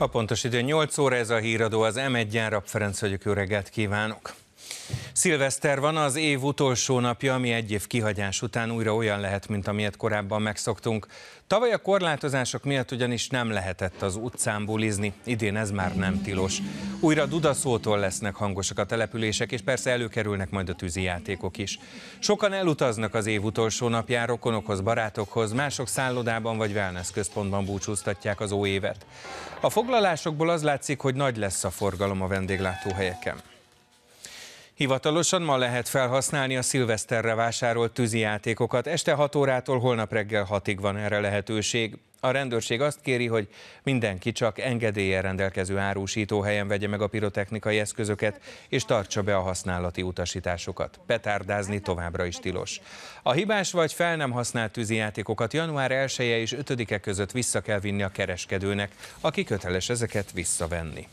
A pontos idő 8 óra, ez a híradó, az M1-en, Rapp Ferenc vagyok, jó reggelt kívánok! Szilveszter van az év utolsó napja, ami egy év kihagyás után újra olyan lehet, mint amilyet korábban megszoktunk. Tavaly a korlátozások miatt ugyanis nem lehetett az utcán bulizni, idén ez már nem tilos. Újra dudaszótól lesznek hangosak a települések, és persze előkerülnek majd a tűzi játékok is. Sokan elutaznak az év utolsó napján rokonokhoz, barátokhoz, mások szállodában vagy wellness központban búcsúztatják az óévet. A foglalásokból az látszik, hogy nagy lesz a forgalom a vendéglátóhelyeken. Hivatalosan ma lehet felhasználni a szilveszterre vásárolt játékokat. Este 6 órától holnap reggel 6-ig van erre lehetőség. A rendőrség azt kéri, hogy mindenki csak engedéllyel rendelkező helyen vegye meg a pirotechnikai eszközöket, és tartsa be a használati utasításokat. Petárdázni továbbra is tilos. A hibás vagy fel nem használt tűzijátékokat január 1 -e és 5-e között vissza kell vinni a kereskedőnek, aki köteles ezeket visszavenni.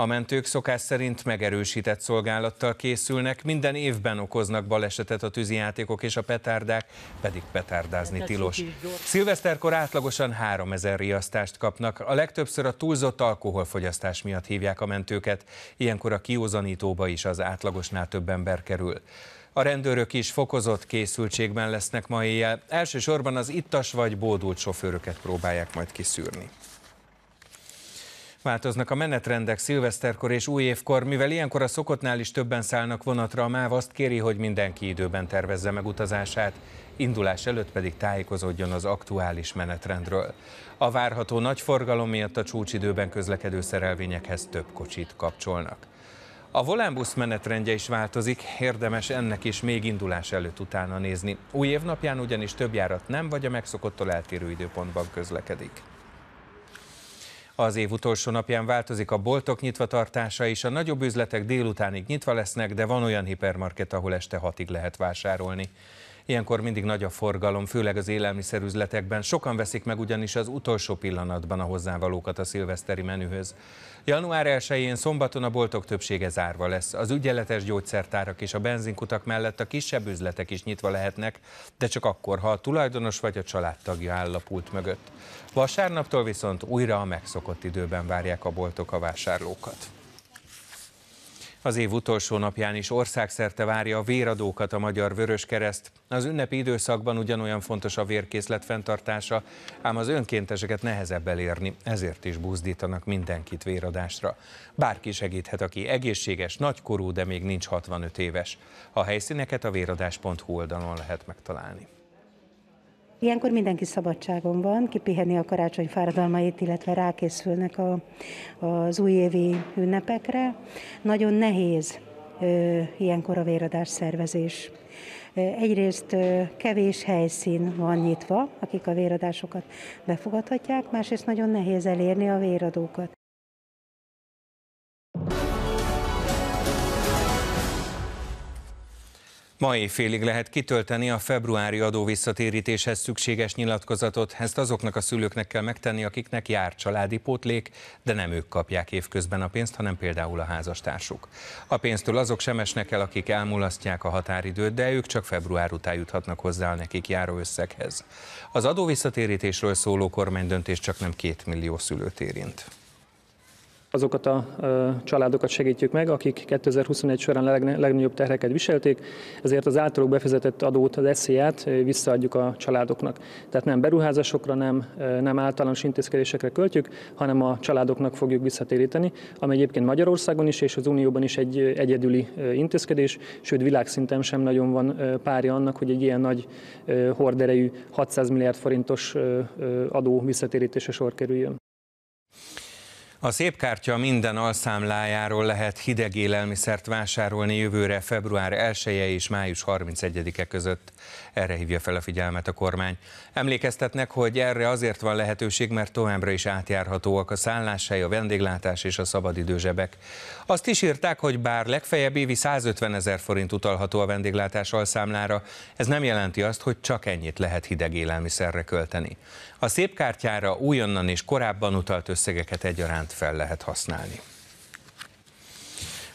A mentők szokás szerint megerősített szolgálattal készülnek, minden évben okoznak balesetet a tűzijátékok és a petárdák, pedig petárdázni tilos. Szilveszterkor átlagosan 3000 riasztást kapnak, a legtöbbször a túlzott alkoholfogyasztás miatt hívják a mentőket, ilyenkor a kiózanítóba is az átlagosnál több ember kerül. A rendőrök is fokozott készültségben lesznek ma éjjel. Elsősorban az ittas vagy bódult sofőröket próbálják majd kiszűrni változnak a menetrendek szilveszterkor és újévkor, mivel ilyenkor a szokottnál is többen szállnak vonatra, a MÁV azt kéri, hogy mindenki időben tervezze meg utazását, indulás előtt pedig tájékozódjon az aktuális menetrendről. A várható nagy forgalom miatt a csúcsidőben közlekedő szerelvényekhez több kocsit kapcsolnak. A volánbusz menetrendje is változik, érdemes ennek is még indulás előtt utána nézni. Új évnapján ugyanis több járat nem vagy a megszokottól eltérő időpontban közlekedik. Az év utolsó napján változik a boltok nyitvatartása és a nagyobb üzletek délutánig nyitva lesznek, de van olyan hipermarket, ahol este hatig lehet vásárolni. Ilyenkor mindig nagy a forgalom, főleg az élelmiszerüzletekben. Sokan veszik meg ugyanis az utolsó pillanatban a hozzávalókat a szilveszteri menühöz. Január 1-én szombaton a boltok többsége zárva lesz. Az ügyeletes gyógyszertárak és a benzinkutak mellett a kisebb üzletek is nyitva lehetnek, de csak akkor, ha a tulajdonos vagy a családtagja áll a pult mögött. Vasárnaptól viszont újra a megszokott időben várják a boltok a vásárlókat. Az év utolsó napján is országszerte várja a véradókat a Magyar Vöröskereszt. Az ünnepi időszakban ugyanolyan fontos a vérkészlet fenntartása, ám az önkénteseket nehezebb elérni, ezért is buzdítanak mindenkit véradásra. Bárki segíthet, aki egészséges, nagykorú, de még nincs 65 éves. A helyszíneket a véradás.hu oldalon lehet megtalálni. Ilyenkor mindenki szabadságon van, kipiheni a karácsony fáradalmait, illetve rákészülnek a, az újévi ünnepekre. Nagyon nehéz ö, ilyenkor a véradás szervezés. Egyrészt kevés helyszín van nyitva, akik a véradásokat befogadhatják, másrészt nagyon nehéz elérni a véradókat. Ma éjfélig lehet kitölteni a februári adóvisszatérítéshez szükséges nyilatkozatot. Ezt azoknak a szülőknek kell megtenni, akiknek jár családi pótlék, de nem ők kapják évközben a pénzt, hanem például a házastársuk. A pénztől azok sem esnek el, akik elmulasztják a határidőt, de ők csak február után juthatnak hozzá a nekik járó összeghez. Az adóvisszatérítésről szóló kormánydöntés csak nem két millió szülőt érint azokat a családokat segítjük meg, akik 2021 során a legnagyobb terheket viselték, ezért az általuk befizetett adót, az esziát t visszaadjuk a családoknak. Tehát nem beruházásokra, nem, nem általános intézkedésekre költjük, hanem a családoknak fogjuk visszatéríteni, ami egyébként Magyarországon is és az Unióban is egy egyedüli intézkedés, sőt világszinten sem nagyon van párja annak, hogy egy ilyen nagy horderejű 600 milliárd forintos adó visszatérítése sor kerüljön. A szép kártya minden alszámlájáról lehet hideg élelmiszert vásárolni jövőre február 1-e és május 31-e között. Erre hívja fel a figyelmet a kormány. Emlékeztetnek, hogy erre azért van lehetőség, mert továbbra is átjárhatóak a szálláshely, a vendéglátás és a szabadidőzsebek. Azt is írták, hogy bár legfeljebb évi 150 ezer forint utalható a vendéglátás alszámlára, ez nem jelenti azt, hogy csak ennyit lehet hideg élelmiszerre költeni. A szép kártyára újonnan és korábban utalt összegeket egyaránt fel lehet használni.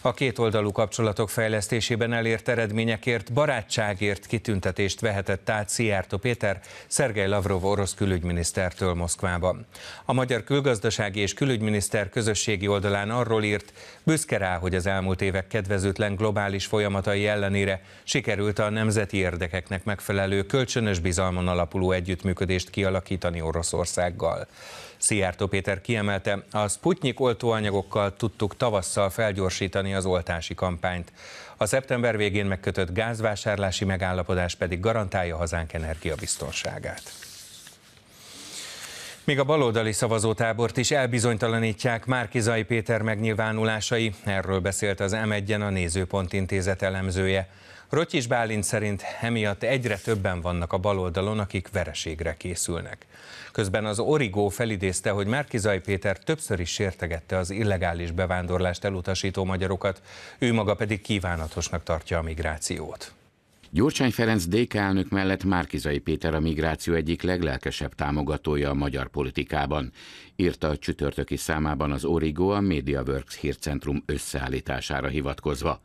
A kétoldalú kapcsolatok fejlesztésében elért eredményekért, barátságért kitüntetést vehetett át Szijjártó Péter, Szergej Lavrov orosz külügyminisztertől Moszkvában. A magyar külgazdasági és külügyminiszter közösségi oldalán arról írt, büszke rá, hogy az elmúlt évek kedvezőtlen globális folyamatai ellenére sikerült a nemzeti érdekeknek megfelelő kölcsönös bizalmon alapuló együttműködést kialakítani Oroszországgal. Szijjártó Péter kiemelte, a Sputnik oltóanyagokkal tudtuk tavasszal felgyorsítani az oltási kampányt. A szeptember végén megkötött gázvásárlási megállapodás pedig garantálja hazánk energiabiztonságát. Még a baloldali szavazótábort is elbizonytalanítják Márkizai Péter megnyilvánulásai. Erről beszélt az M1-en a Nézőpont intézet elemzője. Rottyis Bálint szerint emiatt egyre többen vannak a baloldalon, akik vereségre készülnek. Közben az Origó felidézte, hogy Márkizaj Péter többször is sértegette az illegális bevándorlást elutasító magyarokat, ő maga pedig kívánatosnak tartja a migrációt. Gyurcsány Ferenc DK elnök mellett Márkizai Péter a migráció egyik leglelkesebb támogatója a magyar politikában, írta a csütörtöki számában az Origo a MediaWorks hírcentrum összeállítására hivatkozva.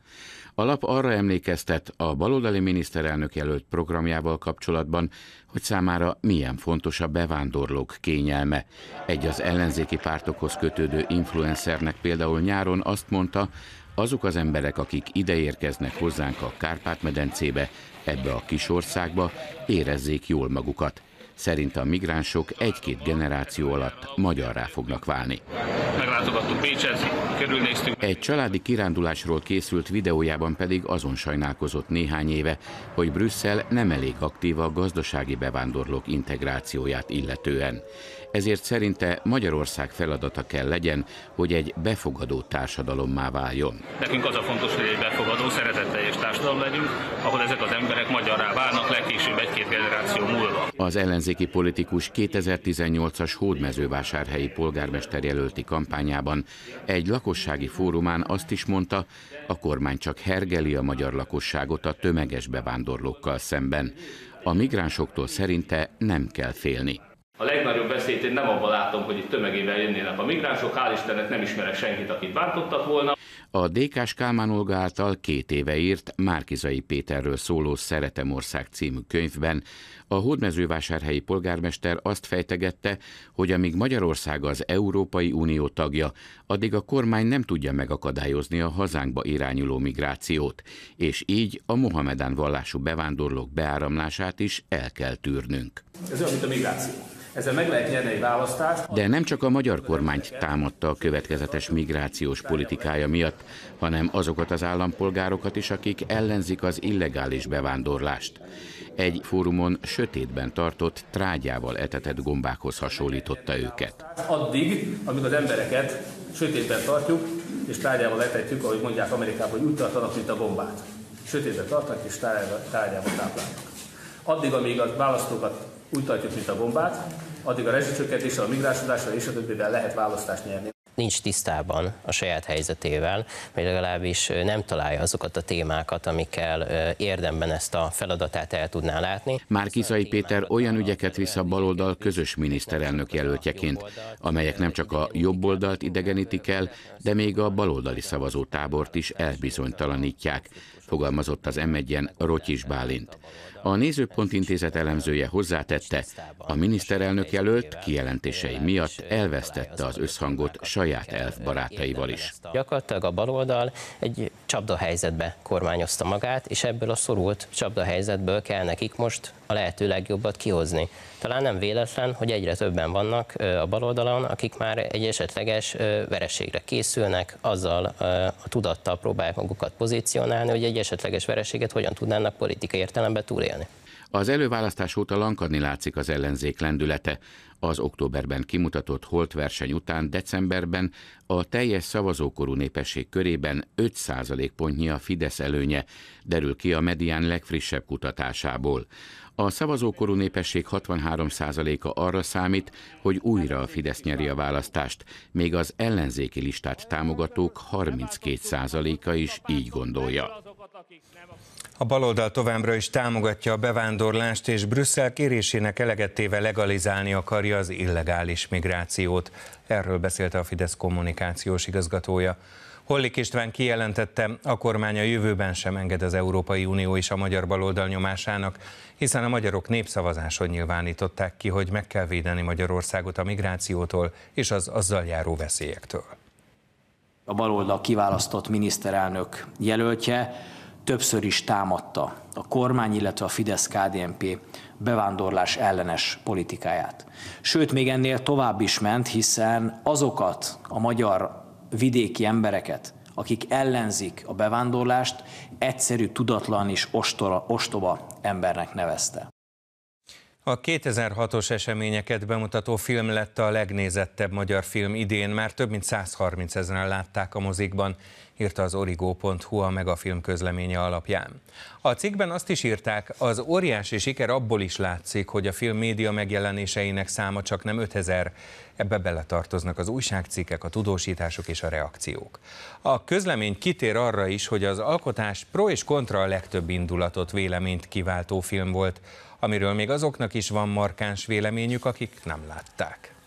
A lap arra emlékeztet a baloldali miniszterelnök jelölt programjával kapcsolatban, hogy számára milyen fontos a bevándorlók kényelme. Egy az ellenzéki pártokhoz kötődő influencernek például nyáron azt mondta, azok az emberek, akik ide érkeznek hozzánk a Kárpát-medencébe, ebbe a kis országba, érezzék jól magukat. Szerint a migránsok egy-két generáció alatt magyarrá fognak válni ellátogattunk Pécshez, körülnéztünk. Egy családi kirándulásról készült videójában pedig azon sajnálkozott néhány éve, hogy Brüsszel nem elég aktív a gazdasági bevándorlók integrációját illetően. Ezért szerinte Magyarország feladata kell legyen, hogy egy befogadó társadalommá váljon. Nekünk az a fontos, hogy egy befogadó, szeretetteljes társadalom legyünk, ahol ezek az emberek magyarrá válnak legkésőbb egy-két generáció múlva. Az ellenzéki politikus 2018-as hódmezővásárhelyi polgármester jelölti kampányában kampányában. Egy lakossági fórumán azt is mondta, a kormány csak hergeli a magyar lakosságot a tömeges bevándorlókkal szemben. A migránsoktól szerinte nem kell félni. A legnagyobb veszélyt én nem abban látom, hogy itt tömegével jönnének a migránsok, hál' Istennek nem ismerek senkit, akit bántottak volna. A DK-s Kálmán Olga által két éve írt Márkizai Péterről szóló Szeretemország című könyvben a hódmezővásárhelyi polgármester azt fejtegette, hogy amíg Magyarország az Európai Unió tagja, addig a kormány nem tudja megakadályozni a hazánkba irányuló migrációt, és így a Mohamedán vallású bevándorlók beáramlását is el kell tűrnünk. Ez olyan, mint a migráció. Ezzel meg lehet nyerni egy választást. De nem csak a magyar kormányt támadta a következetes migrációs politikája miatt, hanem azokat az állampolgárokat is, akik ellenzik az illegális bevándorlást. Egy fórumon sötétben tartott trágyával etetett gombákhoz hasonlította őket. Addig, amíg az embereket sötétben tartjuk, és tárgyával letetjük, ahogy mondják Amerikában, hogy úgy tartanak, mint a bombát. Sötétben tartanak és tárgyával táplálnak. Addig, amíg a választókat úgy tartjuk, mint a bombát, addig a rezsicsökkentéssel, a migránsodással és a többivel lehet választást nyerni nincs tisztában a saját helyzetével, vagy legalábbis nem találja azokat a témákat, amikkel érdemben ezt a feladatát el tudná látni. Márkizai Péter olyan ügyeket visz a baloldal közös miniszterelnök jelöltjeként, amelyek nem csak a jobb oldalt idegenítik el, de még a baloldali szavazótábort is elbizonytalanítják fogalmazott az M1-en Rotyis Bálint. A Nézőpont Intézet elemzője hozzátette, a miniszterelnök jelölt kijelentései miatt elvesztette az összhangot saját elf barátaival is. Gyakorlatilag a baloldal egy csapdahelyzetbe kormányozta magát, és ebből a szorult csapdahelyzetből kell nekik most a lehető legjobbat kihozni. Talán nem véletlen, hogy egyre többen vannak a baloldalon, akik már egy esetleges vereségre készülnek, azzal a tudattal próbálják magukat pozícionálni, hogy egy egy esetleges vereséget hogyan tudnának politikai értelemben túlélni. Az előválasztás óta lankadni látszik az ellenzék lendülete. Az októberben kimutatott holt verseny után decemberben a teljes szavazókorú népesség körében 5 pontnyi a Fidesz előnye, derül ki a medián legfrissebb kutatásából. A szavazókorú népesség 63%-a arra számít, hogy újra a Fidesz nyeri a választást, még az ellenzéki listát támogatók 32%-a is így gondolja. A baloldal továbbra is támogatja a bevándorlást, és Brüsszel kérésének elegettéve legalizálni akarja az illegális migrációt. Erről beszélte a Fidesz kommunikációs igazgatója. Hollik István kijelentette, a kormánya jövőben sem enged az Európai Unió és a magyar baloldal nyomásának, hiszen a magyarok népszavazáson nyilvánították ki, hogy meg kell védeni Magyarországot a migrációtól és az azzal járó veszélyektől. A baloldal kiválasztott miniszterelnök jelöltje többször is támadta a kormány, illetve a Fidesz-KDNP bevándorlás ellenes politikáját. Sőt, még ennél tovább is ment, hiszen azokat a magyar vidéki embereket, akik ellenzik a bevándorlást, egyszerű, tudatlan és ostora, ostoba embernek nevezte. A 2006-os eseményeket bemutató film lett a legnézettebb magyar film idén, már több mint 130 ezeren látták a mozikban írta az origo.hu a Megafilm közleménye alapján. A cikkben azt is írták, az óriási siker abból is látszik, hogy a film média megjelenéseinek száma csak nem 5000, ebbe beletartoznak az újságcikkek, a tudósítások és a reakciók. A közlemény kitér arra is, hogy az alkotás pro és kontra a legtöbb indulatot, véleményt kiváltó film volt, amiről még azoknak is van markáns véleményük, akik nem látták.